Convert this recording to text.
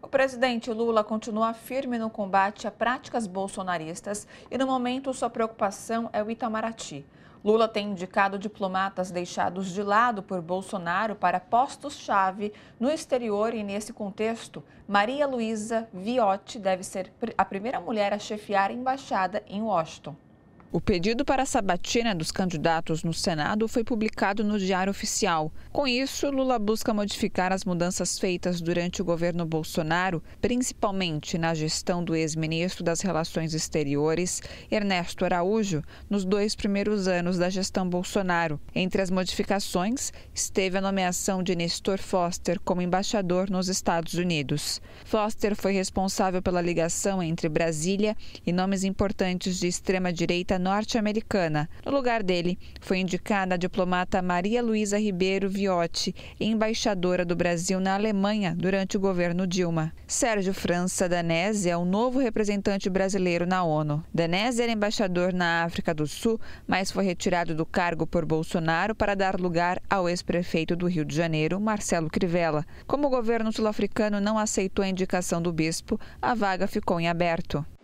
O presidente Lula continua firme no combate a práticas bolsonaristas e, no momento, sua preocupação é o Itamaraty. Lula tem indicado diplomatas deixados de lado por Bolsonaro para postos-chave no exterior e, nesse contexto, Maria Luísa Viotti deve ser a primeira mulher a chefiar a embaixada em Washington. O pedido para a sabatina dos candidatos no Senado foi publicado no Diário Oficial. Com isso, Lula busca modificar as mudanças feitas durante o governo Bolsonaro, principalmente na gestão do ex-ministro das Relações Exteriores, Ernesto Araújo, nos dois primeiros anos da gestão Bolsonaro. Entre as modificações, esteve a nomeação de Nestor Foster como embaixador nos Estados Unidos. Foster foi responsável pela ligação entre Brasília e nomes importantes de extrema-direita norte-americana. No lugar dele, foi indicada a diplomata Maria Luísa Ribeiro Viotti, embaixadora do Brasil na Alemanha durante o governo Dilma. Sérgio França Danese é o novo representante brasileiro na ONU. Danese era embaixador na África do Sul, mas foi retirado do cargo por Bolsonaro para dar lugar ao ex-prefeito do Rio de Janeiro, Marcelo Crivella. Como o governo sul-africano não aceitou a indicação do bispo, a vaga ficou em aberto.